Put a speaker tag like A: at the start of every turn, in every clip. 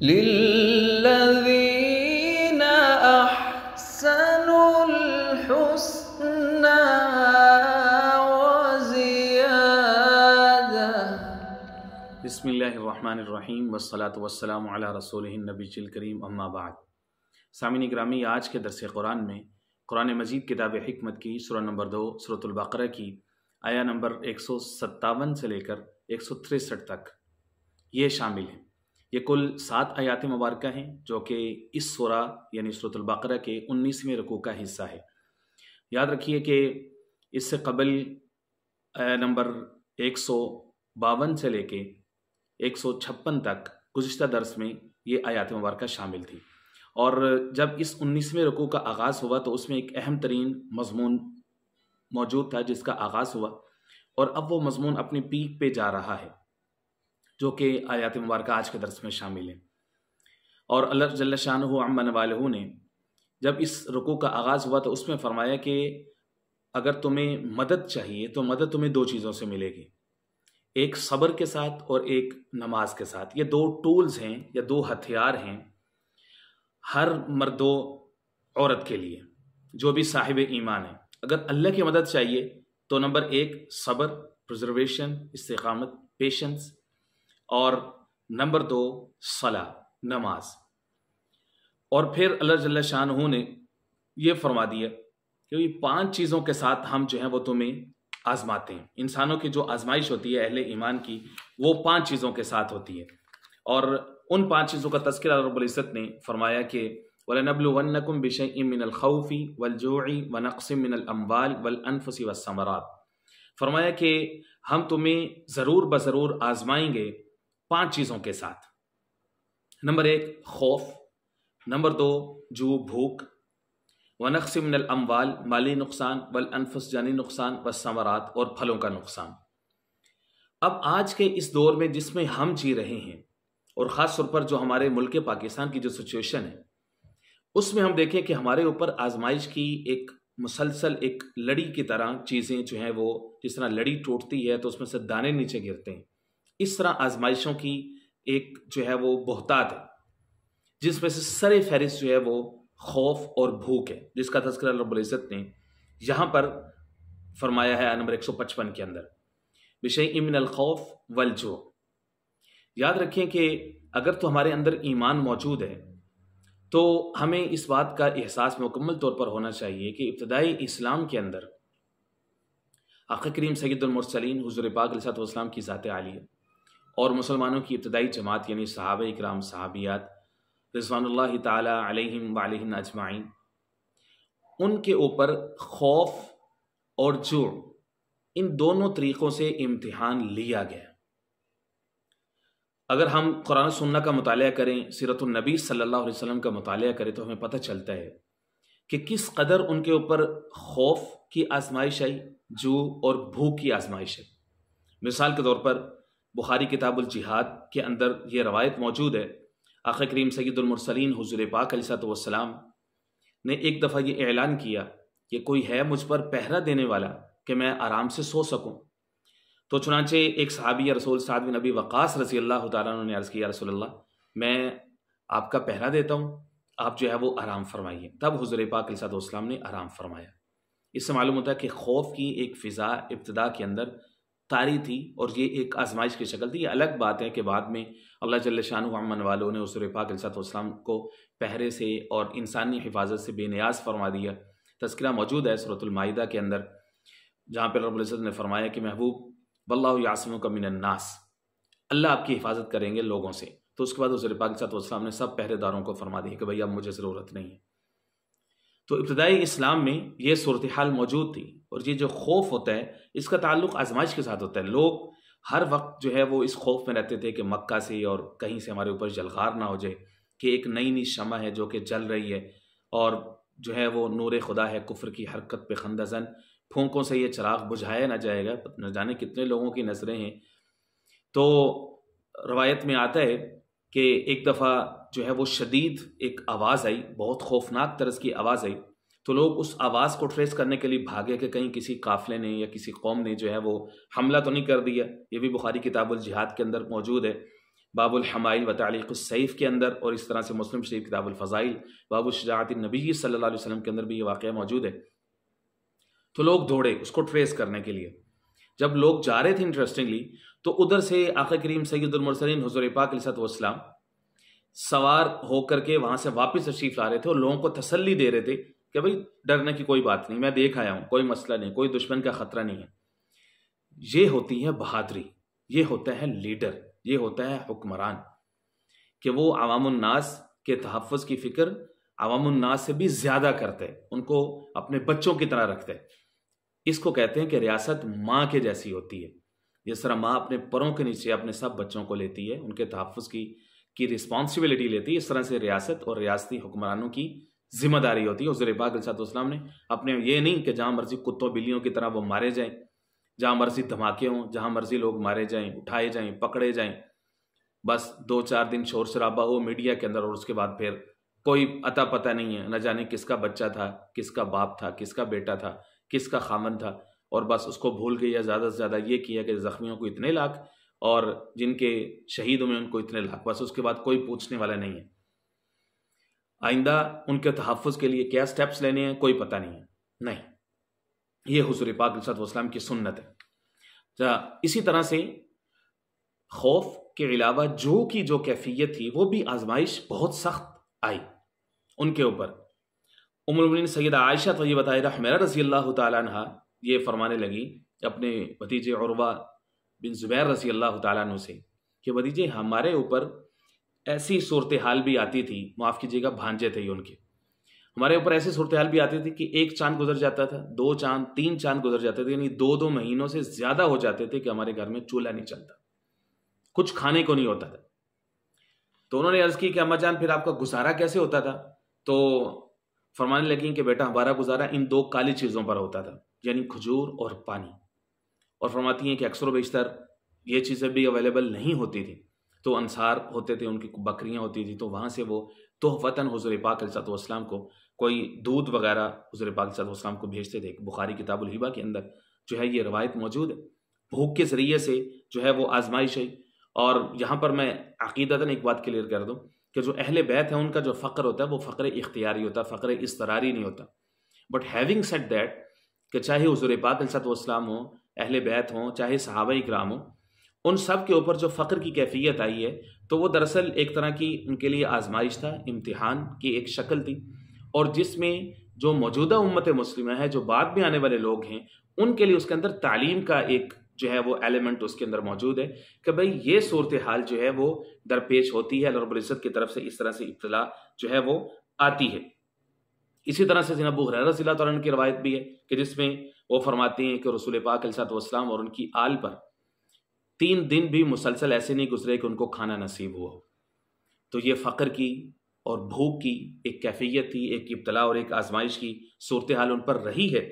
A: للذين أحسنوا الحسنى وزيادة بسم الله الرحمن الرحيم والصلاة والسلام على رسوله النبي الكريم أما بعد सामिन ग्रामी आज के दरस कुरान में कुरान मजीद किताब हमत की सुरह नंबर दो सूरतुल्बकर की आया नंबर एक सौ सत्तावन से लेकर एक सौ तिरसठ तक ये शामिल हैं ये कुल सात आयात मुबारक हैं जो कि इस सोरा यानी सूरतलबकर के उन्नीसवें रकू का हिस्सा है याद रखिए कि इससे कबल नंबर एक सौ बावन से लेके एक सौ छप्पन तक गुज्त दर्स में ये आयात मुबारक शामिल थी और जब इस उन्नीसवें रकू का आगाज़ हुआ तो उसमें एक अहम तरीन मजमून मौजूद था जिसका आगाज़ हुआ और अब वो मजमून अपनी पीक पे जा रहा है जो कि आयात मुबारक आज के दरस में शामिल हैं और अल्लाह जल्ला शाह अमन ने जब इस रुकू का आगाज़ हुआ तो उसमें फरमाया कि अगर तुम्हें मदद चाहिए तो मदद तुम्हें दो चीज़ों से मिलेगी एक सब्र के साथ और एक नमाज के साथ ये दो टूल्स हैं या दो हथियार हैं हर मर्दो औरत के लिए जो भी साहिब ईमान है अगर अल्लाह की मदद चाहिए तो नंबर एक सब्र प्रज़र्वेशन इस्तेमत पेशेंस और नंबर दो सला नमाज और फिर अल्लाह जल्ला शाह ने यह फरमा दिया कि ये पांच चीज़ों के साथ हम जो है वो तुम्हें आजमाते हैं इंसानों की जो आजमाइश होती है अहले ईमान की वो पांच चीज़ों के साथ होती है और उन पांच चीज़ों का तस्करा रबुल्ज़त ने फरमाया कि वलनबलवनकुम बिशई ख़ौफ़ी वलजोई वनक़सम मिनलअम्बाल वलअनफसी वसमरात फरमाया कि हम तुम्हें ज़रूर बज़रूर आजमाएंगे पांच चीजों के साथ नंबर एक खौफ नंबर दो जू भूख व मिनल अमवाल माली नुकसान वल अनफस जानी नुकसान व समरात और फलों का नुकसान अब आज के इस दौर में जिसमें हम जी रहे हैं और ख़ास तौर पर जो हमारे मुल्क पाकिस्तान की जो सिचुएशन है उसमें हम देखें कि हमारे ऊपर आजमाइश की एक मुसलसल एक लड़ी की तरह चीज़ें जो हैं वो जिस तरह लड़ी टूटती है तो उसमें से दाने नीचे गिरते हैं इस तरह आजमाइशों की एक जो है वो बहुतात है जिसमें से सर फहरिस्त जो है वो खौफ और भूख है जिसका तस्कर रबुल्ज़त ने यहाँ पर फरमाया है नंबर एक सौ पचपन के अंदर विषय इमिन अलखौफ वलजो याद रखें कि अगर तो हमारे अंदर ईमान मौजूद है तो हमें इस बात का एहसास मुकम्मल तौर पर होना चाहिए कि इब्तदाई इस्लाम के अंदर आखिर करीम सैदुलमरसलिन हजूर पाक की ज़ात आलिया और मुसलमानों की इब्तदाई जमात यानी सहाब इक्राम सहाबियात रजवानल्ला तम अजमाइन उनके ऊपर खौफ और जोड़ इन दोनों तरीक़ों से इम्तहान लिया गया अगर हम कुरान सुन्ना का मताल करें सीरतुलनबी सल्ला वसम का मताल करें तो हमें पता चलता है कि किस कदर उनके ऊपर खौफ की आजमाइश आई जू और भूख की आजमाइश है मिसाल के तौर पर बुखारी किताबुल जिहाद के अंदर ये रवायत मौजूद है आख करीम सैदुलमरसलिन हजूर पाक वसलाम ने एक दफ़ा ये ऐलान किया कि कोई है मुझ पर पहरा देने वाला कि मैं आराम से सो सकूँ तो चुनाचे एक सहाबी रसूल साद नबी वक़ास रसी अल्लाह तुमने अर्ज़ किया रसोल्ला मैं आपका पहरा देता हूँ आप जो है वो आराम फरमाइए तब हजूर पाक ने आराम फरमाया इससे मालूम होता है कि खौफ की एक फ़िज़ा इब्तदा के अंदर तारी थी और ये एक आजमाइश की शक्ल थी ये अलग बात है कि बाद में अल्लाह जल अमन वालों ने उस पाक इस्लाम को पहरे से और इंसानी हिफाजत से बेनियाज फरमा दिया तस्करा मौजूद है सूरतमाहिदा के अंदर जहाँ पर रब ने फरमाया कि महबूब बल्ला यासम का मिनन्नास अल्लाह आपकी हिफाजत करेंगे लोगों से तो उसके बाद उस पाक इस्लाम ने सब पहरेदारों को फरमा दिया कि भैया मुझे ज़रूरत नहीं है तो इब्तदाई इस्लाम में ये सूरत हाल मौजूद थी और ये जो खौफ होता है इसका ताल्लुक आजमाइश के साथ होता है लोग हर वक्त जो है वो इस खौफ में रहते थे कि मक्का से और कहीं से हमारे ऊपर जलगार ना हो जाए कि एक नई नई शमा है जो कि जल रही है और जो है वो नूर खुदा है कुफर की हरकत पे खंदाजन फूंकों से ये चराग बुझाया ना जाएगा न जाने कितने लोगों की नज़रें हैं तो रवायत में आता है कि एक दफ़ा जो है वो शदीद एक आवाज़ आई बहुत खौफनाक तर्ज की आवाज़ आई तो लोग उस आवाज़ को ट्रेस करने के लिए भागे कि कहीं किसी काफ़िले ने या किसी कौम ने जो है वो हमला तो नहीं कर दिया ये भी बुखारी किताबुल जिहाद के अंदर मौजूद है बाबुल हमाइल व के अंदर और इस तरह से मुस्लिम शरीफ किताबुल फ़ज़ाइल बाबुल शजात नबी सल्लल्लाहु अलैहि वसल्लम के अंदर भी ये वाक़ मौजूद है तो लोग दौड़े उसको ट्रेस करने के लिए जब लोग जा रहे थे इंटरेस्टिंगली तो उधर से आखिर करीम सैदुलमरसरीन हजूर पाक वसलाम सवार होकर के वहाँ से वापस तशरीफ ला रहे थे और लोगों को तसल्ली दे रहे थे कि भाई डरने की कोई बात नहीं मैं देख आया हूँ कोई मसला नहीं कोई दुश्मन का ख़तरा नहीं है ये होती है बहादरी ये होता है लीडर ये होता है हुक्मरान कि वो अवामनास के तहफ़ की फ़िक्र अवामनास से भी ज़्यादा करते हैं उनको अपने बच्चों की तरह रखते हैं इसको कहते हैं कि रियासत माँ के जैसी होती है जिस तरह माँ अपने परों के नीचे अपने सब बच्चों को लेती है उनके तहफ़ की की रिस्पॉन्सिबिलिटी लेती है इस तरह से रियासत और रियासती हुक्मरानों की जिम्मेदारी होती है उजर पाक ने अपने ये नहीं कि जहाँ मर्जी कुत्तों बिल्लियों की तरह वो मारे जाएँ जहाँ मर्जी धमाके हों जहाँ मर्जी लोग मारे जाएँ उठाए जाएं पकड़े जाएँ बस दो चार दिन शोर शराबा हो मीडिया के अंदर और उसके बाद फिर कोई अता पता नहीं है न जाने किसका बच्चा था किसका बाप था किसका बेटा था किसका खामन था और बस उसको भूल के या ज़्यादा से ज़्यादा ये किया कि ज़ख्मियों को इतने लाख और जिनके शहीदों में उनको इतने लाख बस उसके बाद कोई पूछने वाला नहीं है आइंदा उनके तहफ़ के लिए क्या स्टेप्स लेने हैं कोई पता नहीं है नहीं ये हजूर पाक वसलाम की सुन्नत है इसी तरह से खौफ के अलावा जो की जो कैफियत थी वो भी आजमाइश बहुत सख्त आई उनके ऊपर उमरमिन सैद आयशा तयब रहमर रसी अल्लाह तहा ये फरमाने लगी अपने भतीजे औरवा बिन ज़ुबैर रसी अल्लाह तु से कि भतीजे हमारे ऊपर ऐसी सूरत हाल भी आती थी माफ़ कीजिएगा भांजे थे ये उनके हमारे ऊपर ऐसी सूरत हाल भी आती थी कि एक चांद गुजर जाता था दो चांद तीन चांद गुजर जाते थे यानी दो दो महीनों से ज़्यादा हो जाते थे कि हमारे घर में चूल्हा नहीं चलता कुछ खाने को नहीं होता था तो उन्होंने अर्ज़ की कि अम्मा जान फिर आपका गुजारा कैसे होता था तो फरमाने लगी कि बेटा हमारा गुजारा इन दो काली चीज़ों पर होता था यानी खजूर और पानी और फरमाती हैं कि अक्सर बेशतर ये चीज़ें भी अवेलेबल नहीं होती थी तो अनसार होते थे उनकी बकरियाँ होती थी तो वहाँ से वो वतन हज़र पाक सतम को कोई दूध वगैरह हज़र पाक सतम को भेजते थे बुखारी किताबुल हिबा के अंदर जो है ये रवायत मौजूद है भूख के ज़रिए से जो है वो आजमाइश है और यहाँ पर मैं अकीदता एक बात क्लियर कर दूँ कि जो अहल बैत है उनका जो फ़क्र होता है वो फ़क्र इख्तियारी होता है फ़क्र इसतरारी नहीं होता बट हैविंग सेट दैट कि चाहे हजूर पाक सतवाम हो अहले बैत हों चाहे सहाब इक्राम हो उन सब के ऊपर जो फ़क्र की कैफियत आई है तो वो दरअसल एक तरह की उनके लिए आजमाइश था इम्तहान की एक शक्ल थी और जिसमें जो मौजूदा उम्मत मुस्लिम है जो बाद में आने वाले लोग हैं उनके लिए उसके अंदर तालीम का एक जो है वो एलिमेंट उसके अंदर मौजूद है कि भाई ये सूरत हाल जो है वो दरपेश होती है रबुल्ज़त की तरफ से इस तरह से इब्तला जो है वो आती है इसी तरह से जनाब हुरैरा रसी की रवायत भी है कि जिसमें वो फरमाती हैं कि रसूल पाक वसलाम और उनकी आल पर तीन दिन भी मुसलसल ऐसे नहीं गुजरे कि उनको खाना नसीब हुआ तो ये फ़ख्र की और भूख की एक कैफियत थी एक इब्तला और एक आजमाइश की सूरत हाल उन पर रही है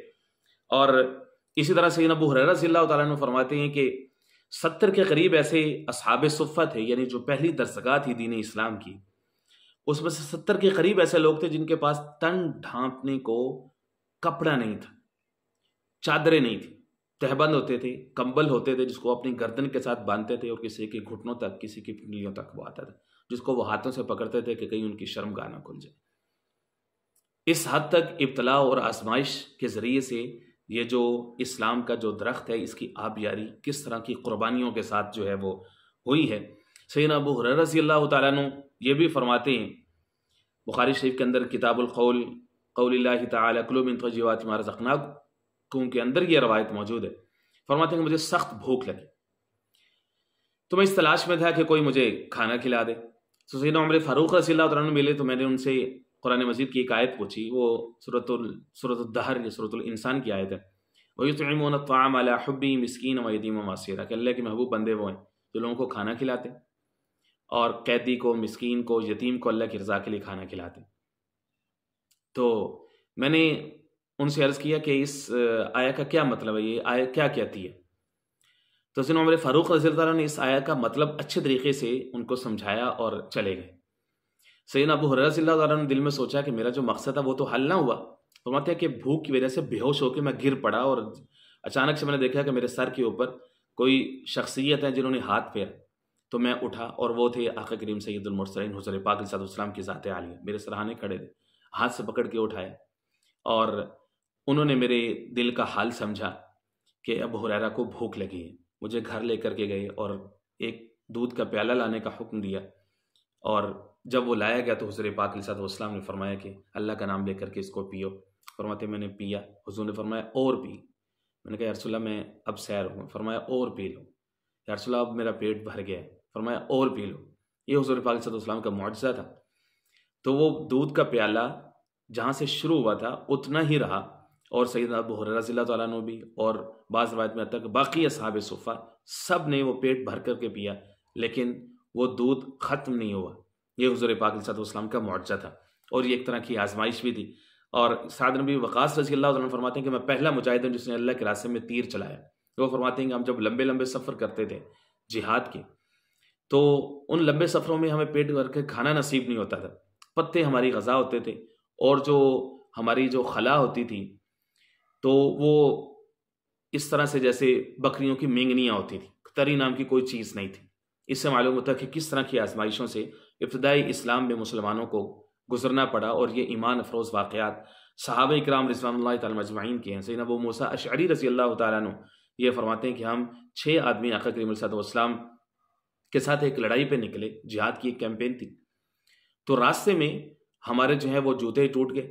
A: और इसी तरह से नबू हर फरमाते हैं कि सत्तर के करीब ऐसे असहाब सफ़ा थे यानी जो पहली दरसगा थी दीन इस्लाम की उसमें से सत्तर के करीब ऐसे लोग थे जिनके पास तन ढांपने को कपड़ा नहीं था चादरें नहीं थी तहबंद होते थे कंबल होते थे जिसको अपनी गर्दन के साथ बांधते थे और किसी के घुटनों तक किसी की पुंडलियों तक वो आता था जिसको वो हाथों से पकड़ते थे कि कहीं उनकी शर्म गाना खुल जाए इस हद तक इब्तला और आजमाइश के ज़रिए से ये जो इस्लाम का जो दरख्त है इसकी आबियारी किस तरह की क़ुरबानियों के साथ जो है वो हुई है सैन अबू रसी अल्लाह तु ये भी फरमाते हैं बुखारी शरीफ के अंदर किताबुल कौल तलबिन तोजीवात मारा के अंदर ये रवायत मौजूद है फरमाते हैं कि मुझे सख्त भूख लगी तो मैं इस तलाश में था कि कोई मुझे खाना खिला दे तो सैन उम्र फ़ारूक रसी मिले तो मैंने उनसे कुरान मजीद की एक आयत पूछी वो सूरत दहर या सूरत इंसान की आयत है वयुतमोन तमाम अला हब्बी मस्किन वदीम मासीरा के अल्लाह के महबूब बंदे वो हैं जो लोगों को खाना खिलाते और कैदी को मस्किन को यतीम को अल्लाह की रज़ा के लिए खाना खिलाते तो मैंने उनसे अर्ज़ किया कि इस आया का क्या मतलब है ये आया क्या कहती है तो उसने उम्र फ़ारूक रजील ने इस आया का मतलब अच्छे तरीके से उनको समझाया और चले गए सैन अबू हर्रा ने दिल में सोचा कि मेरा जो मकसद था वो तो हल ना हुआ तो फरमाते हैं कि भूख की वजह से बेहोश होकर मैं गिर पड़ा और अचानक से मैंने देखा कि मेरे सर के ऊपर कोई शख्सियत है जिन्होंने हाथ फेरा तो मैं उठा और वो थे आका करीम सैदुलमरसैन हजर पाक की ज़ात आलिया मेरे सराहने खड़े थे हाथ से पकड़ के उठाया और उन्होंने मेरे दिल का हाल समझा कि अब हुरैरा को भूख लगी है मुझे घर लेकर के गए और एक दूध का प्याला लाने का हुक्म दिया और जब वो लाया गया तो हजूर पाक वसलाम ने फरमाया कि अल्लाह का नाम लेकर के इसको पियो फरमाते मैंने पिया हजूर ने फरमाया और पी मैंने कहा यारसोल्ला मैं अब सैर हूँ फरमाया और पी लो यारसोल्ला अब मेरा पेट भर गया है फरमाया और पी लो ये हजूर पाक वसलाम का मुआजा था तो वो दूध का प्याला जहाँ से शुरू हुआ था उतना ही रहा और सैद अबू रजील्ला तु भी और बाज़ रवायत में तक बाकी असहाब सोफ़ा सब ने वो पेट भर करके पिया लेकिन वो दूध ख़त्म नहीं हुआ ये हजूर पाक सलाम का मुआवजा था और ये एक तरह की आजमाइश भी थी और साद नबी वक़ास रजी अल्लाह फरमाते हैं कि मैं पहला मुजाहिद हूँ जिसने अल्लाह के रास्ते में तीर चलाया वो फरमाते हैं कि हम जब लंबे लंबे सफ़र करते थे जिहाद के तो उन लंबे सफ़रों में हमें पेट भर के खाना नसीब नहीं होता था पत्ते हमारी गज़ा होते थे और जो हमारी जो खला होती थी तो वो इस तरह से जैसे बकरियों की मेंगनियाँ होती थी तरी नाम की कोई चीज़ नहीं थी इससे मालूम होता कि किस तरह की आजमाइशों से इब्तदाई इस्लाम में मुसलमानों को गुजरना पड़ा और ये ईमान अफरोज़ वाक़ात साहब इक्राम रिजवान तजमाइन के हैं सैन मूसा अशरी रसी अल्लाह तु ये फरमाते हैं कि हम छः आदमी आखिर करीम के साथ एक लड़ाई पर निकले जिहाद की एक कैंपेन थी तो रास्ते में हमारे जो है वो जूते टूट गए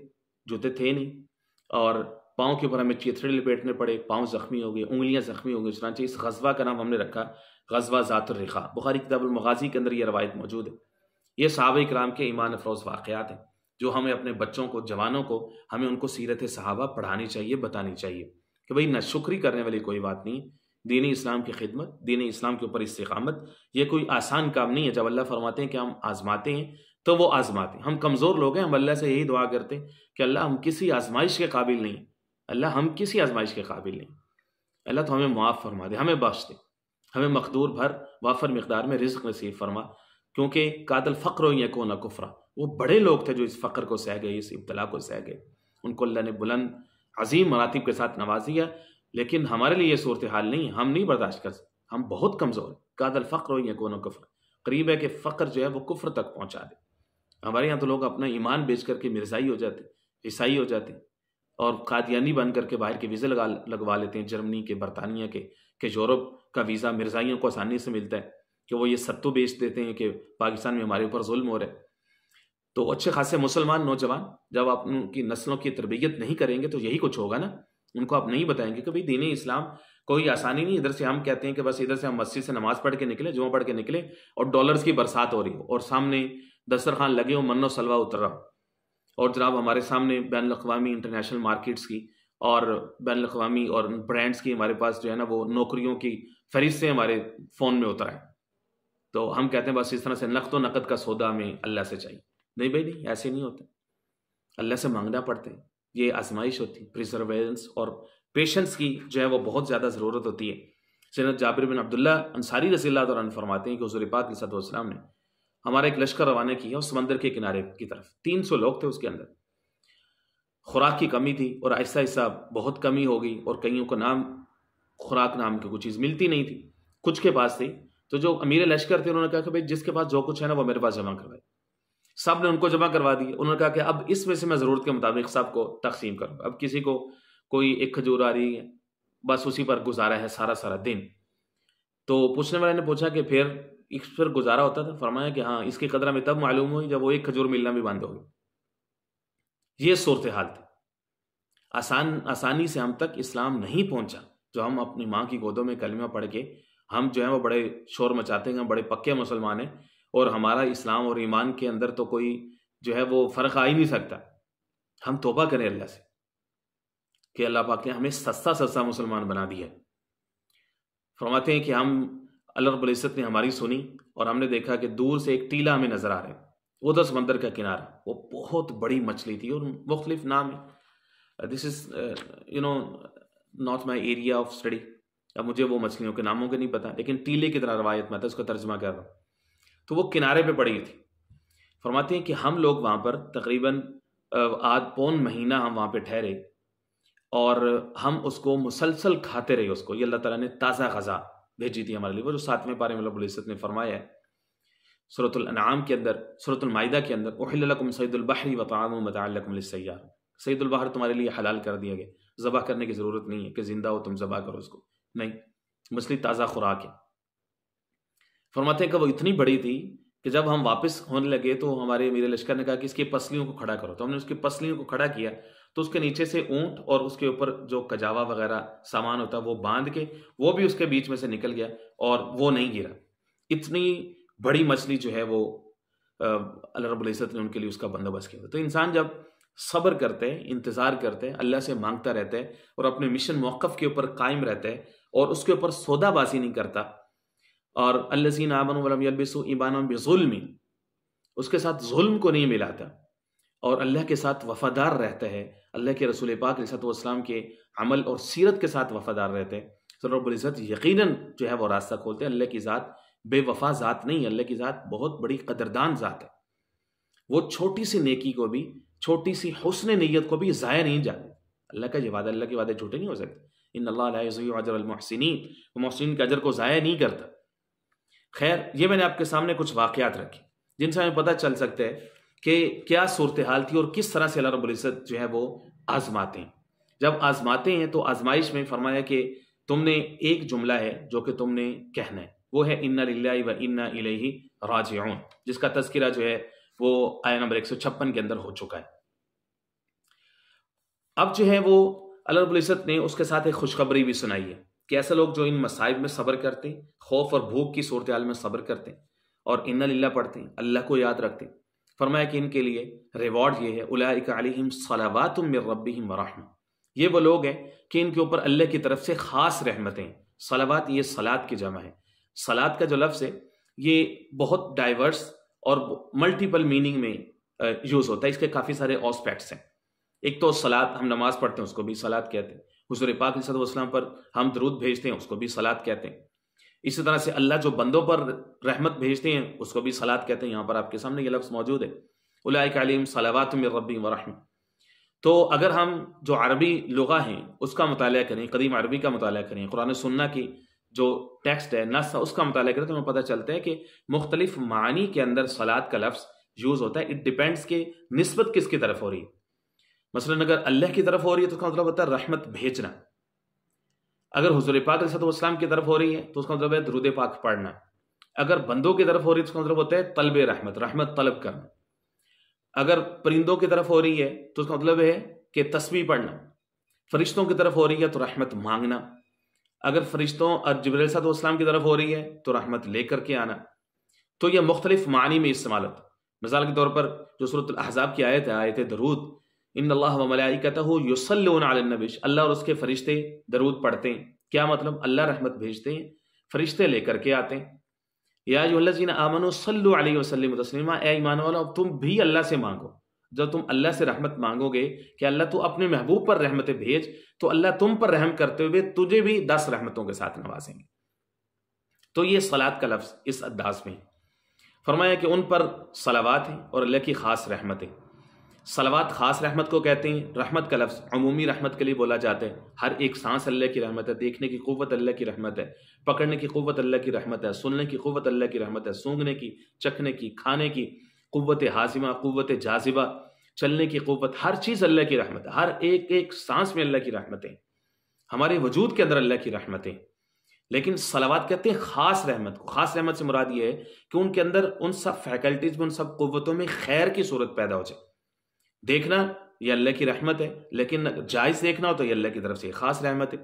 A: जूते थे नहीं और पाँव के ऊपर हमें चीथड़े लपेटने पड़े पाँव ज़ख्मी हो गए उंगलियाँ ज़ख्मी हो गई चुनाचे इस गजबा का नाम हमने रखा गजबा रेखा बुखारी किताबुलमगाजी के अंदर यह रवायत मौजूद है ये सहाब कराम के ईमान अफरोज़ वाक़ात हैं जो हमें अपने बच्चों को जवानों को हमें उनको सीरत सहाबा पढ़ानी चाहिए बतानी चाहिए कि भाई नशुक्री करने वाली कोई बात नहीं दीन इस्लाम की खिदमत दीन इस्लाम के ऊपर इस्तकामत ये कोई आसान काम नहीं है जब अल्लाह फरमाते हैं कि हम आज़माते हैं तो वो आज़माते हैं हम कमज़ोर लोग हैं हम अल्लाह से यही दुआ करते हैं कि अल्लाह हम किसी आजमाइश के काबिल नहीं अल्लाह हम किसी आजमाइश के काबिल नहीं अल्लाह तो हमें मुआफ़ फरमा दे हमें बख्श दे हमें मकदूर भर वाफर मकदार में रिज्क नसीब फरमा क्योंकि कादल फ़क्र या कोना कुफरा वो बड़े लोग थे जो इस फ़क्र को सह गए इस इब्तला को सह गए उनको अल्लाह ने बुलंद अजीम मरातब के साथ नवाज दिया लेकिन हमारे लिए ये सूरत हाल नहीं हम नहीं बर्दाश्त कर सकते हम बहुत कमज़ोर हैं कादल फ़क्र या ना कुफरा करीब है कि फ़क्र जो है वो कुफर तक पहुँचा दे हमारे यहाँ तो लोग अपना ईमान बेच करके मिर्ज़ाई हो जाते ईसाई हो जाते और कादियानी बन करके बाहर के वीज़े लगा लगवा लेते हैं जर्मनी के बरतानिया के कि यूरोप का वीज़ा मिर्ज़ाइयों को आसानी से मिलता है कि वो ये सत्तू तो बेच देते हैं कि पाकिस्तान में हमारे ऊपर जुल्म हो रहा है तो अच्छे खासे मुसलमान नौजवान जब आप उनकी नस्लों की तरबियत नहीं करेंगे तो यही कुछ होगा ना उनको आप नहीं बताएंगे कि भाई दीन इस्लाम कोई आसानी नहीं इधर से हम कहते हैं कि बस इधर से हम मस्जिद से नमाज पढ़ के निकले जुआ पढ़ के निकले और डॉलर्स की बरसात हो रही हो और सामने दस्तरखान लगे हो मनो सलवा उतर रहा और जनाब हमारे सामने बैन अवी इंटरनेशनल मार्केट्स की और बैन अवी और ब्रांड्स की हमारे पास जो है ना वो नौकरियों की फहरिस्तें हमारे फ़ोन में उतर है तो हम कहते हैं बस इस तरह से नकद तो नकद का सौदा हमें अल्लाह से चाहिए नहीं भाई नहीं ऐसे नहीं होते अल्लाह से मांगना पड़ते हैं ये आजमाइश होती है प्रिजर्वेंस और पेशेंस की जो है वो बहुत ज़्यादा ज़रूरत होती है सैनत जाबिर बिन अब्दुल्ला अंसारी रसी दौरान फरमाते हैं कि हजूर पाक सदम ने हमारा एक लश्कर रवाना किया उस समंदर के किनारे की तरफ तीन सौ लोग थे उसके अंदर खुराक की कमी थी और ऐसा ऐसा बहुत कमी हो गई और कईयों को नाम खुराक नाम की कोई चीज़ मिलती नहीं थी कुछ के पास थी तो जो अमीर लश्कर थे उन्होंने कहा कि भाई जिसके पास जो कुछ है ना वो मेरे पास जमा करवाए सब ने उनको जमा करवा दिए उन्होंने कहा कि अब इसमें से मैं ज़रूरत के मुताबिक सबको तकसीम करूँ अब किसी को कोई एक खजूर आ रही है बस उसी पर गुजारा है सारा सारा दिन तो पूछने वाले ने पूछा कि फिर इस पर गुजारा होता था फरमाया कि हाँ इसकी कदर में तब मालूम हुई जब वो एक खजूर मिलना भी बंद हो गई ये सूरत हाल थी आसान आसानी से हम तक इस्लाम नहीं पहुंचा जो हम अपनी माँ की गोदों में कलमा पढ़ के हम जो है वो बड़े शोर मचाते हैं हम बड़े पक्के मुसलमान हैं और हमारा इस्लाम और ईमान के अंदर तो कोई जो है वो फ़र्क आ ही नहीं सकता हम तोबा करें अल्लाह से कि अल्लाह पाक ने हमें सस्ता सस्ता मुसलमान बना दिया फरमाते हैं कि हम अल्लाह रबुल्ज़त ने हमारी सुनी और हमने देखा कि दूर से एक टीला हमें नज़र आ रहा है वो दस मंदिर का किनारा वो बहुत बड़ी मछली थी और मुख्तलिफ नाम है this is you know not my area of study अब मुझे वो मछलियों के नामों के नहीं पता लेकिन टीले की तरह रवायत में आता उसका तर्जमा कर रहा हूँ तो वो किनारे पर पड़ी थी फरमाती हैं कि हम लोग वहाँ पर तकरीबन आध पौन महीना हम वहाँ पर ठहरे और हम उसको मुसलसल खाते रहे उसको ये अल्लाह तला ने ताज़ा गज़ा भेजी थी हमारे लिए वो जो सातवें पारे में रबुल्ज़त ने फरमाया है सूरतुलनाम के अंदर सूरतुलमादा के अंदर उहलकुम सईदुलबहरी वताम सईदुलबहर तुम्हारे लिए हलाल कर दिया गया ज़बह करने की ज़रूरत नहीं है कि ज़िंदा हो तुम ज़बह करो उसको नहीं मछली ताज़ा खुराक है फरमाते कि वो इतनी बड़ी थी कि जब हम वापस होने लगे तो हमारे मेरे लश्कर ने कहा कि इसकी पसलियों को खड़ा करो तो हमने उसकी पसलियों को खड़ा किया तो उसके नीचे से ऊंट और उसके ऊपर जो कजावा वगैरह सामान होता वो बांध के वो भी उसके बीच में से निकल गया और वो नहीं गिरा इतनी बड़ी मछली जो है वो अल्लाह रबुल्ज़त ने उनके लिए उसका बंदोबस्त किया तो इंसान जब सब्र करते हैं इंतज़ार करते हैं अल्लाह से मांगता रहता है और अपने मिशन मौक़ के ऊपर कायम रहता है और उसके ऊपर सौदाबाजी नहीं करता और अल्लजीन आबन वलबिसु ईमान बेजुलमी उसके साथ जुल्म को नहीं मिलाता और अल्लाह के साथ वफ़ादार रहता है अल्लाह के रसूल पाक वसलाम के अमल और सीरत के साथ वफ़ादार रहते हैं तो रब्ज़त यकीनन जो है वो रास्ता खोलते हैं अल्लाह की ज़ात बेवफा ज़ात नहीं अल्लाह की ज़ात बहुत बड़ी कदरदान ज़ात है वो छोटी सी नेकी को भी छोटी सी हसन नीयत को भी ज़ाया नहीं जाते अल्लाह का ये वादा अल्लाह के वादे झूठे नहीं हो सकते इन अल्लाहसिन वो मोहसिन के अजर को ज़ाया नहीं करता खैर ये मैंने आपके सामने कुछ वाक़ात रखे जिनसे हमें पता चल सकता है कि क्या सूरत हाल थी और किस तरह से अल्लाह रबुल्ज़त जो है वो आज़माते हैं जब आज़माते हैं तो आज़माइश में फरमाया कि तुमने एक जुमला है जो कि तुमने कहना है वो है इन्ना लाही व इन्ना इलेही राज जिसका तस्करा जो है वो आया नंबर एक सौ छप्पन के अंदर हो चुका है अब जो है वो अल्लाहबुल्ज़त ने उसके साथ एक खुशखबरी भी सुनाई है कि ऐसे लोग जो इन मसाइब में सब्र करते हैं खौफ और भूख की सूरत में सब्र करते हैं और इन लीला पढ़ते हैं अल्लाह को याद रखते हैं फरमाया कि इनके लिए रिवॉर्ड ये है उलाम सलावातम रबी वरहम ये वो लोग हैं कि इनके ऊपर अल्लाह की तरफ से ख़ास रहमतें सलावात ये सलाद की जमा है सलाद का जो लफ्स है ये बहुत डाइवर्स और मल्टीपल मीनिंग में यूज़ होता है इसके काफ़ी सारे ऑस्पेक्ट्स हैं एक तो सलाद हम नमाज पढ़ते हैं उसको भी सलाद कहते हैं हजूर पाक सदम पर हम दरूद भेजते हैं उसको भी सलाद कहते हैं इसी तरह से अल्लाह जो बंदों पर रहमत भेजते हैं उसको भी सलाद कहते हैं यहाँ पर आपके सामने ये लफ्स मौजूद है उलाम सलावात रबी वरहम तो अगर हम जो अरबी लगा हैं उसका मताल करें कदीम अरबी का मताल करें कुरान सुन्ना की जो टेक्स्ट है नस उसका मताल करें तो हमें पता चलता है कि मुख्तलिफ मानी के अंदर सलाद का लफ्स यूज़ होता है इट डिपेंड्स के नस्बत किसकी तरफ हो रही है मसलन अगर अल्लाह की तरफ हो रही है तो उसका मतलब होता है रहमत भेजना अगर हजूर पाक सतम की तरफ हो रही है तो उसका मतलब है दरुद पाक पढ़ना अगर बंदों की तरफ हो रही है तो उसका मतलब होता है तलब रहमत रहमत तलब करना अगर परिंदों की तरफ हो रही है तो उसका मतलब है कि तस्वीर पढ़ना फरिश्तों की तरफ हो रही है तो रहमत मांगना अगर फरिश्तों और जबरल सतम की तरफ हो रही है तो रहमत लेकर के आना तो यह मुख्तलिफ मानी में इस्तेमाल होता मिसाल के तौर पर जो सूरत अहजाब की आयत है आयत दरूद इन अल्लाह हो अल्लाह और उसके फरिश्ते दरूद पढ़ते हैं क्या मतलब अल्लाह रहमत भेजते हैं फरिश्ते लेकर के आते हैं या ने आमन वसलम तस्लिमा ए ईमान वाला तुम भी अल्लाह से मांगो जब तुम अल्लाह से रहमत मांगोगे कि अल्लाह तू अपने महबूब पर रहमतें भेज तो अल्लाह तुम पर रहम करते हुए तुझे भी दस रहमतों के साथ नवाजेंगे तो ये सलाद का लफ्ज़ इस अंदाज में फरमाया कि उन पर सलावात हैं और अल्लाह की ख़ास रहमतें सलवात ख़ास रहमत को कहते हैं रहमत का लफ्ज़ अमूमी रहमत के लिए बोला जाता है हर एक सांस अल्लाह की रहमत है देखने की क़वत अल्लाह की रहमत है पकड़ने की क़वत अल्लाह की रहमत है सुनने की क़वत अल्लाह की रहमत है सूंघने की चखने की खाने की क़वत हाजिमा क़वत जाजिबा चलने की कुवत हर चीज़ अल्लाह की रहमत है हर एक एक सांस में अल्लाह की रहमतें हमारे वजूद के अंदर अल्लाह की रहमतें लेकिन सलावात कहते हैं ख़ास रहमत को ख़ास रहमत से मुराद ये है कि उनके अंदर उन सब फैकल्टीज़ में उन सब कुतों में खैर की सूरत पैदा हो जाए देखना ये अल्लाह की रहमत है लेकिन जायज़ देखना हो तो ये अल्लाह की तरफ से ख़ास रहमत है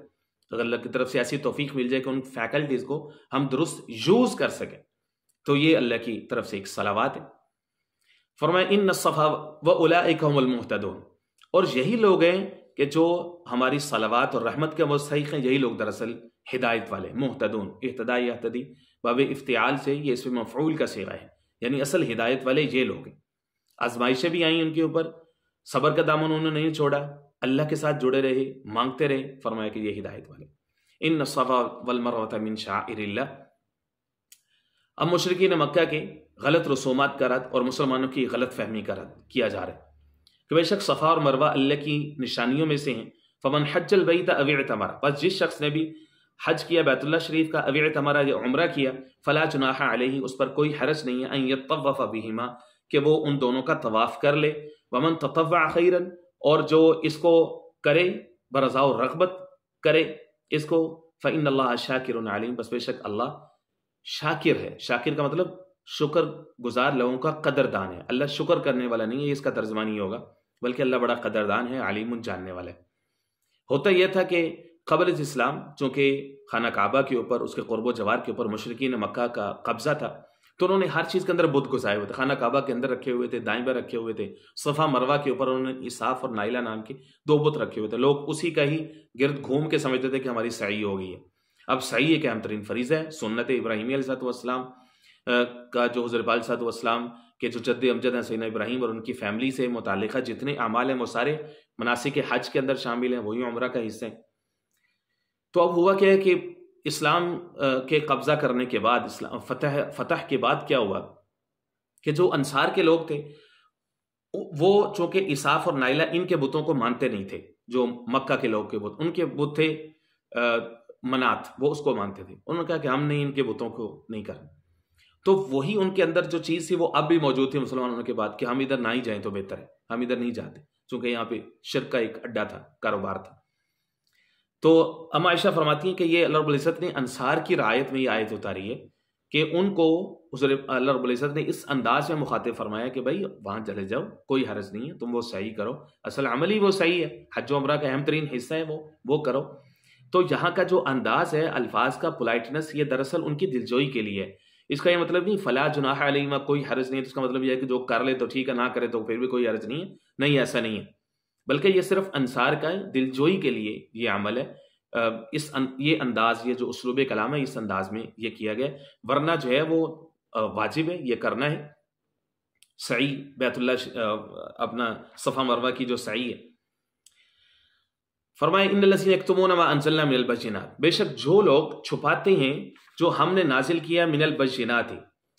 A: अगर अल्लाह की तरफ से ऐसी तोफीक मिल जाए कि उन फैकल्टीज़ को हम दुरुस्त यूज़ कर सकें तो ये अल्लाह की तरफ से एक सलावात है फरमाए इन नफ़ा व उलामतदों और यही लोग हैं कि जो हमारी सलावात और रहमत के मुस्तक हैं यही लोग दरअसल हिदायत वाले मुहतदून इहतदाई बब इफ्तियाल से ये इसमें मफूल का सेवा है यानी असल हिदायत वाले ये लोग हैं आजमाइशें भी आई उनके ऊपर सबर का दामन उन्होंने नहीं छोड़ा अल्लाह के साथ जुड़े रहे मांगते रहे फरमाया कि ये हिदायत वाले इन सफ़ा वलमरवत मिन शाह अब ने मक्का के गलत रसूमात का रद्द और मुसलमानों की गलत फहमी का रद्द किया जा रहा है कि बेशक सफ़ा और मरवा अल्लाह की निशानियों में से हैं फमन हजल बई था अवेड़ तमारा बस जिस शख्स ने भी हज किया बैतुल्ला शरीफ का अवी तमारा या उम्र किया फ़ला चुनाह अलही उस पर कोई हरज नहीं है अन तवफ़ अबीमा कि वो उन दोनों का तवाफ़ कर ले वमन ततवा खैरन और जो इसको करे बरजाओ रगबत करे इसको फ़ैन अल्लाह शाकिर आलिम बस बेशक अल्लाह शाकिर है शाकिर का मतलब शुक्र गुजार लोगों का कदरदान है अल्लाह शुक्र करने वाला नहीं है इसका तर्जमानी होगा बल्कि अल्लाह बड़ा कदरदान है आलिम जानने वाला है होता यह था कि कबल इस्लाम चूँकि खाना काबा के ऊपर उसके क़ुरबो जवार के ऊपर मशरकिन मक्का का कब्ज़ा था तो उन्होंने हर चीज़ के अंदर बुद्ध घुसाए हुए थे खाना काबा के अंदर रखे हुए थे दाई पर रखे हुए थे सफ़ा मरवा के ऊपर उन्होंने इसाफ और नाइला नाम के दो बुत रखे हुए थे लोग उसी का ही गिरद घूम के समझते थे कि हमारी सही हो गई है अब सही एक अहम तरीन फरीज़ है सुन्नत इब्राहिमी सातम का जो हजरपाल सातम के जो जद्द अमजद हैं सैन इब्राहिम और उनकी फैमिली से मुतल जितने अमाल हैं वो सारे मनासिक हज के अंदर शामिल हैं वही उम्र का हिस्सा है तो अब हुआ क्या है कि इस्लाम के कब्ज़ा करने के बाद इस्लाम फतह फतह के बाद क्या हुआ कि जो अंसार के लोग थे वो चूंकि इसाफ और नाइला इनके बुतों को मानते नहीं थे जो मक्का के लोग के बुत उनके बुत थे मनात वो उसको मानते थे उन्होंने कहा कि हम नहीं इनके बुतों को नहीं कर तो वही उनके अंदर जो चीज़ थी वो अब भी मौजूद थी मुसलमानों के बाद कि हम इधर ना ही जाए तो बेहतर है हम इधर नहीं जाते चूंकि यहाँ पे शिर का एक अड्डा था कारोबार था तो अम आयशा फरमाती हैं कि ये अल्लाह रबुल्ज़त ने अनसार की रायत में ये आयत उतारी है कि उनको हजर अल्लाह रबुल्ज़त ने इस अंदाज में मुखातिब फरमाया कि भाई वहाँ चले जाओ कोई हरज नहीं है तुम वो सही करो असल अमल ही वो सही है हज उमरा का अहम तरीन हिस्सा है वो वो करो तो यहाँ का जो अंदाज है अल्फाज का पोलाइटनेस ये दरअसल उनकी दिलजोई के लिए है इसका ये मतलब नहीं फला जुनाह अलीमा कोई हरज नहीं है तो इसका मतलब यह है कि जो कर ले तो ठीक है ना करे तो फिर भी कोई हरज नहीं है नहीं ऐसा नहीं है बल्कि ये सिर्फ अंसार का है दिलजोई के लिए ये अमल है इस अन, अं, ये अंदाज ये जो उसलूब कलाम है इस अंदाज में ये किया गया वरना जो है वो वाजिब है ये करना है सही बैतुल्ला अपना सफ़ा मरवा की जो सही है फरमाए इन अनसल्ला मिनल बेशक जो लोग छुपाते हैं जो हमने नाजिल किया मिनल बजीनात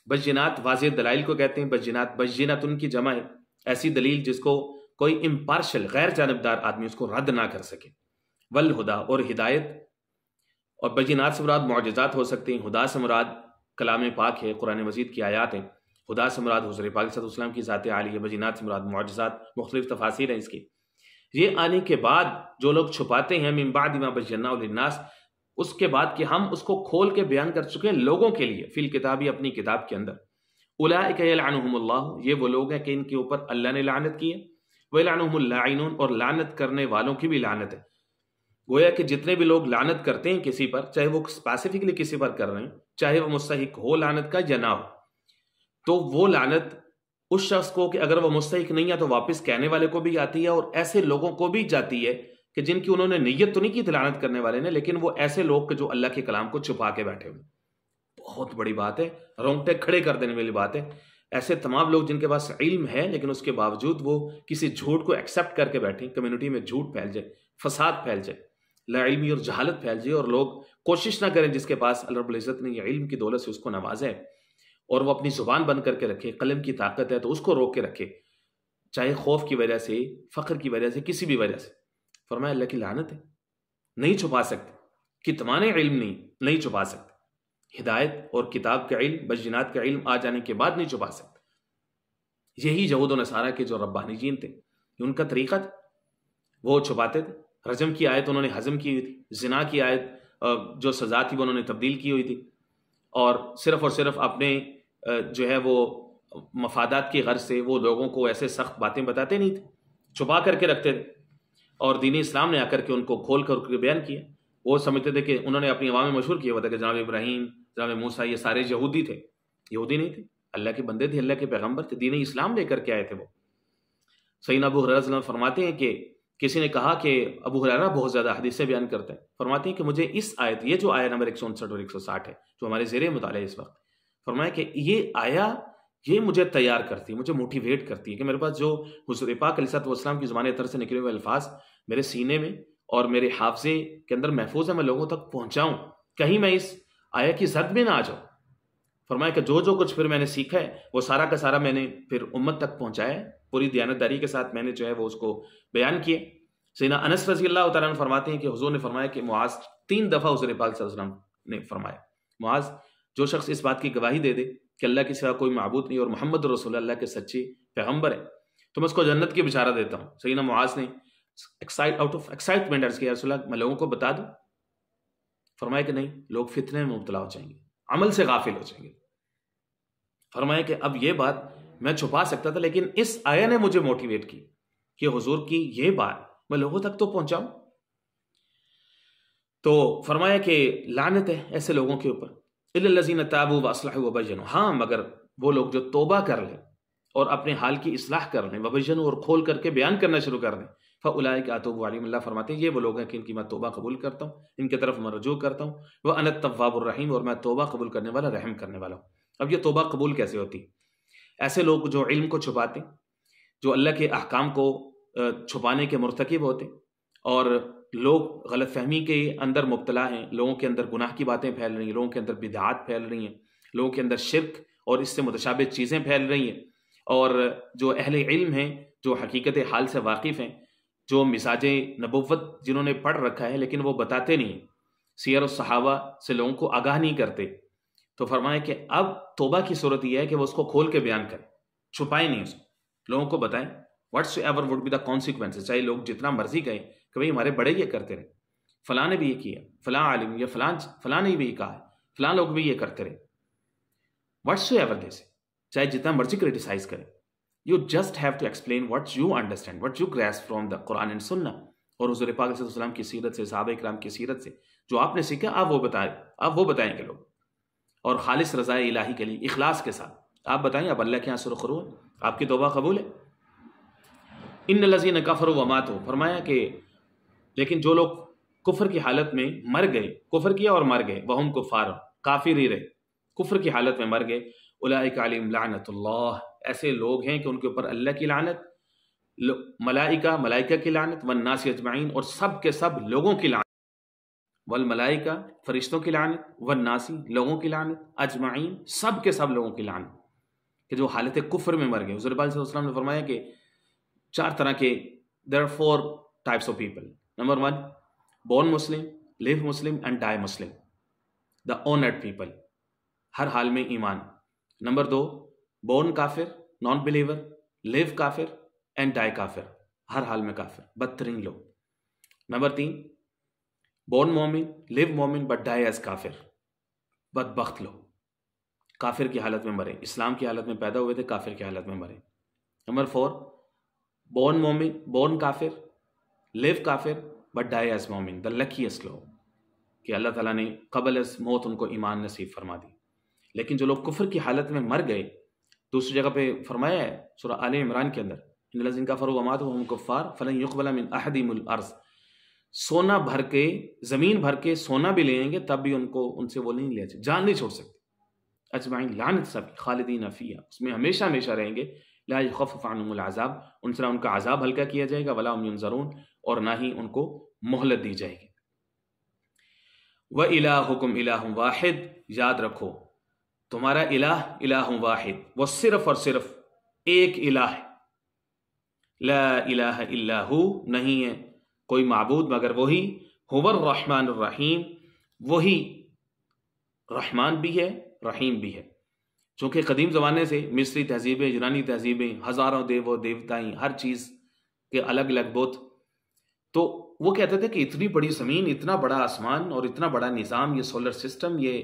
A: बजीनात वाज दलाइल को कहते हैं बजीनात बजीनात उनकी जमा है ऐसी दलील जिसको कोई इम्पार्शल गैर जानबदार आदमी उसको रद्द ना कर सके वल हुदा और हिदायत और बजीनात से मुराद मुआजात हो सकते हैं हुदा से मुराद कलाम पाक है कुरान मजीद की आयात हैं हुदा से मुराद हजर पाक की ज़ात आली है बजीनात से मुराद मुआजात मुख्तलिफ तफासिर हैं इसकी ये आने के बाद जो लोग छुपाते हैं मिम्बाद इमा बजन्नास उसके बाद कि हम उसको खोल के बयान कर चुके हैं लोगों के लिए फिल किताबी अपनी किताब के अंदर उलाकमल्ला ये वो लोग हैं कि इनके ऊपर अल्लाह ने लानत की है वलानूमलाइनून और लानत करने वालों की भी लानत है गोया कि जितने भी लोग लानत करते हैं किसी पर चाहे वो स्पेसिफिकली किसी पर कर रहे हैं चाहे वो मुस्तक हो लानत का या ना हो तो वो लानत उस शख्स को कि अगर वो मुस्तक नहीं है तो वापस कहने वाले को भी आती है और ऐसे लोगों को भी जाती है कि जिनकी उन्होंने नीयत तो नहीं की थी लानत करने वाले ने लेकिन वो ऐसे लोग जो अल्लाह के कलाम को छुपा के बैठे हुए बहुत बड़ी बात है रोंगटे खड़े कर देने वाली बात है ऐसे तमाम लोग जिनके पास इल्म है लेकिन उसके बावजूद वो किसी झूठ को एक्सेप्ट करके बैठे कम्युनिटी में झूठ फैल जाए फसाद फैल जाए लाइलमी और जहालत फैल जाए और लोग कोशिश ना करें जिसके पास अल्लाबुल्ज़त ने यह इल्म की दौलत से उसको नवाजें और वो अपनी ज़ुबान बंद करके रखे कलम की ताकत है तो उसको रोक के रखे चाहे खौफ की वजह से फ़ख्र की वजह से किसी भी वजह से फरमाया अल्लाह की लानत है नहीं छुपा सकते कितमान इल्म नहीं नहीं छुपा सकते हिदायत और किताब का इल्म बजनात का इल्म आ जाने के बाद नहीं छुपा सकते यही जहूद नसारा के जो रब्बानी जीन थे उनका तरीका था वो छुपाते थे रजम की आयत उन्होंने हजम की हुई थी जिना की आयत जो सज़ा थी वो उन्होंने तब्दील की हुई थी और सिर्फ़ और सिर्फ अपने जो है वो मफादात की गर्ज से वो लोगों को ऐसे सख्त बातें बताते नहीं थे छुपा करके रखते थे और दीन इस्लाम ने आकर के उनको खोल कर बयान किया वो समझते थे कि उन्होंने अपनी अवाम मशहूर किया हुआ था कि जनाब इब्राहिम जनाब मूसा ये सारे यहूदी थे यहूदी नहीं थे अल्लाह के बंदे थे अल्लाह के पैगम्बर थे दीन इस्लाम लेकर के आए थे वो सईन अबू हरारा फरमाते हैं कि किसी ने कहा कि अबू हरारा बहुत ज़्यादा हदीसें बयान करते हैं फरमाते हैं कि मुझे इस आयत ये जो आया नंबर एक सौ उनसठ और एक सौ साठ है जो हमारे जेर मुताले इस वक्त फरमाया कि ये आया ये मुझे तैयार करती है मुझे मोटिवेट करती है कि मेरे पास जो हजर पाक अलीसतम की ज़ुबान तर से निकले हुए अल्फाज मेरे सीने में और मेरे हाफजे के अंदर महफूज है मैं लोगों तक पहुंचाऊं कहीं मैं इस आया कि जद में ना आ जाओ फरमाया कि जो जो कुछ फिर मैंने सीखा है वो सारा का सारा मैंने फिर उम्मत तक पहुँचाया पूरी दयानतदारी के साथ मैंने जो है वो उसको बयान किए सीना अनस रजी अल्लाह तारा फरमाते हैं कि हजूर ने फरमाया कि मुआज तीन दफ़ा हजूर पाल वसलम ने फरमाया मुआज जो शख्स इस बात की गवाही दे दे कि अल्लाह के सिवा कोई महबूत नहीं और मोहम्मद रसूल अल्लाह के सच्चे पैगम्बर है तो मैं उसको जन्नत की बिचारा देता हूँ सैना मुआज ने एक्साइट आउट ऑफ एक्साइटमेंट अर्ज किया रसोल्ला मैं लोगों को बता दूँ फरमाया कि नहीं लोग फितने में मुबतला हो जाएंगे अमल से गाफिल हो जाएंगे फरमाया कि अब यह बात मैं छुपा सकता था लेकिन इस आया ने मुझे मोटिवेट की कि हुजूर की यह बात मैं लोगों तक तो पहुंचाऊं तो फरमाया कि लानत है ऐसे लोगों के ऊपर लजीन ताबू वसलाह हाँ मगर वो लोग जो तोबा कर लें और अपने हाल की इसलाह कर लें वबजन और खोल करके बयान करना शुरू कर दें फ़लाए के आतोब अलीम फरमाते हैं ये वो लोग हैं कि इनकी मैं तोबा कबूल करता हूँ इनके तरफ मैं रजू करता हूँ वह अनत तवाबरिम और मैं तोबा कबूल करने वाला रहम करने वाला हूँ अब यह तोबा कबूल कैसे होती ऐसे लोग जो इल्म को छुपाते जो अल्लाह के अहकाम को छुपाने के मरतकब होते और लोग गलत फहमी के अंदर मुबतला हैं लोगों के अंदर गुनाह की बातें फैल रही हैं लोगों के अंदर बिदात फैल रही हैं लोगों के अंदर शिरक और इससे मुतशाबित चीज़ें फैल रही हैं और जो अहल इल्म हैं जो हकीकत हाल से वाकिफ़ हैं जो मिसाज नबुवत जिन्होंने पढ़ रखा है लेकिन वो बताते नहीं सियर सहावा से लोगों को आगाह नहीं करते तो फरमाए कि अब तोबा की सूरत यह है कि वो उसको खोल के बयान करें छुपाए नहीं उसको लोगों को बताएं whatsoever would be the consequence चाहे लोग जितना मर्जी कहें कि भाई हमारे बड़े ये करते रहे फलां ने भी ये किया फलां आलिम या फलां फलां ने भी ये कहा फला फलां लोग भी ये करते रहे व्हाट्स एवर दे चाहे जितना मर्जी क्रिटिसाइज करें you just have to explain what you understand what you grasp from the Quran and Sunnah. और हजूर पाक की सीरत से सहाब इक्राम की सीरत से जो आपने सीखा आप वो बताए आप वो बताएंगे लोग और खालिश रज़ा इलाही के लिए इखलास के साथ आप बताएं आप अल्लाह के यहाँ सुरखरू आपकी तोबा कबूल है इन लजीन कफर वमात हो फरमाया कि लेकिन जो लोग कुफर की हालत में मर गए कुफर किया और मर गए वहम कुफार काफिर ही रहे कुफर की हालत में मर गए उलाइक अलीम ऐसे लोग हैं कि उनके ऊपर अल्लाह की लानत मलाइका मलाइका की लानत वन नास अजमाइन और सब के सब लोगों की लानत वल मलाइका फरिश्तों की लानत वन नासी लोगों की लानत अजमाइन सब के सब लोगों की लानत कि जो हालत कुफर में मर गए हजरबाम ने फरमाया कि चार तरह के there are four types of people number one born Muslim live Muslim and die Muslim the honoured people हर हाल में ईमान नंबर दो बोर्न काफिर नॉन बिलीवर लिव काफिर एंड डाई काफिर हर हाल में काफिर बदतरीन लोग नंबर तीन बोर्न मोमिन लिव मोमिन बट डाई एज काफिर बदबख्त लोग काफिर की हालत में मरे इस्लाम की हालत में पैदा हुए थे काफिर की हालत में मरे नंबर फोर बोर्न मोमिन बोर्न काफिर लिव काफिर बट डाई एज मोमिन द लकीस्ट लोग कि अल्लाह ताला ने कबल मौत उनको ईमान नसीब फरमा दी लेकिन जो लोग कुफर की हालत में मर गए दूसरी जगह पे फरमाया है सुरा आल इमरान के अंदर इन का फ़रू अमात हम कुफ़ार फ़लन युकबला मिन अहदीमल अर्ज़ सोना भर के ज़मीन भर के सोना भी लेंगे तब भी उनको उनसे वो नहीं लिया जाए जान नहीं छोड़ सकते अजमाई लानत सब खालिदीन अफ़िया उसमें हमेशा हमेशा रहेंगे ला खफ़ानुल आज़ाब उनसे ना उनका आज़ाब हल्का किया जाएगा वला उमजरून और ना ही उनको मोहलत दी जाएगी व इलाकुम इलाहम वाहिद याद रखो तुम्हारा इलाह इलाह वाहिद वो सिर्फ और सिर्फ एक इलाह है ला इलाह इलाह नहीं है कोई मबूद मगर वही हुवर रहमान रहीम वही रहमान भी है रहीम भी है चूंकि कदीम ज़माने से मिस्री तहजीबें यूनानी तहजीबें हज़ारों देव देवताएं हर चीज़ के अलग अलग बुत तो वो कहते थे कि इतनी बड़ी ज़मीन इतना बड़ा आसमान और इतना बड़ा निज़ाम ये सोलर सिस्टम ये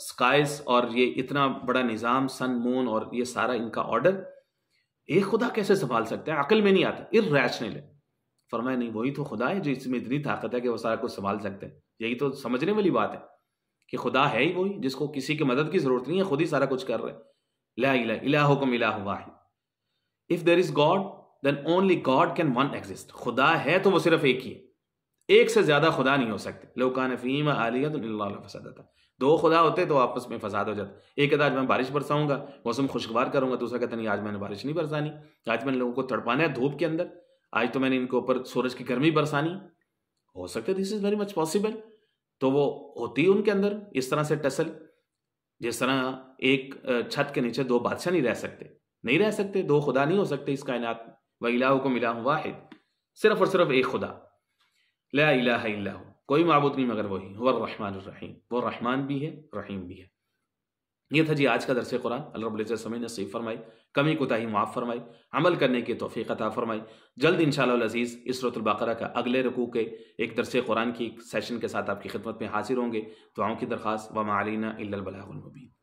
A: स्काइज और ये इतना बड़ा निज़ाम सन मून और ये सारा इनका ऑर्डर एक खुदा कैसे संभाल सकता है अकल में नहीं आता रैशनल है फरमाया नहीं वही तो खुदा है जो इसमें इतनी ताकत है कि वो सारा कुछ संभाल सकते हैं यही तो समझने वाली बात है कि खुदा है ही वही जिसको किसी की मदद की ज़रूरत नहीं है खुद ही सारा कुछ कर रहे हैं इला इला हुक्म if there is god then only god can one exist खुदा है तो वो सिर्फ एक ही है एक से ज्यादा खुदा नहीं हो सकते लोकान फीम आलिया तो फसादा दो खुदा होते तो आपस में फसाद हो जाता एक कहता आज मैं बारिश बरसाऊंगा मौसम खुशगवार करूंगा दूसरा कहता नहीं आज मैंने बारिश नहीं बरसानी आज मैंने लोगों को तड़पाना है धूप के अंदर आज तो मैंने इनके ऊपर सूरज की गर्मी बरसानी हो सकता है this is very much possible तो वो होती है उनके अंदर इस तरह से टसल जिस तरह एक छत के नीचे दो बादशाह नहीं रह सकते नहीं रह सकते दो खुदा नहीं हो सकते इस कायनात वही को मिला हुआ है सिर्फ और सिर्फ एक खुदा ला कोई मबूद नहीं मगर वही वर्रहमान रहीम वो रहमान भी है रहीम भी है ये था जी आज का दरस कुरान अल्लाह रब्ज़त समय ने सही फरमाई कमी कोताही माफ़ फरमाई अमल करने की तोफ़ी अता फरमाई जल्द इन शज़ीज़ इसरतुल्बकर का अगले रकू के एक दरस कुरान की सेशन के साथ आपकी खिदमत में हाजिर होंगे तो आओ की दरख्वास व मालीना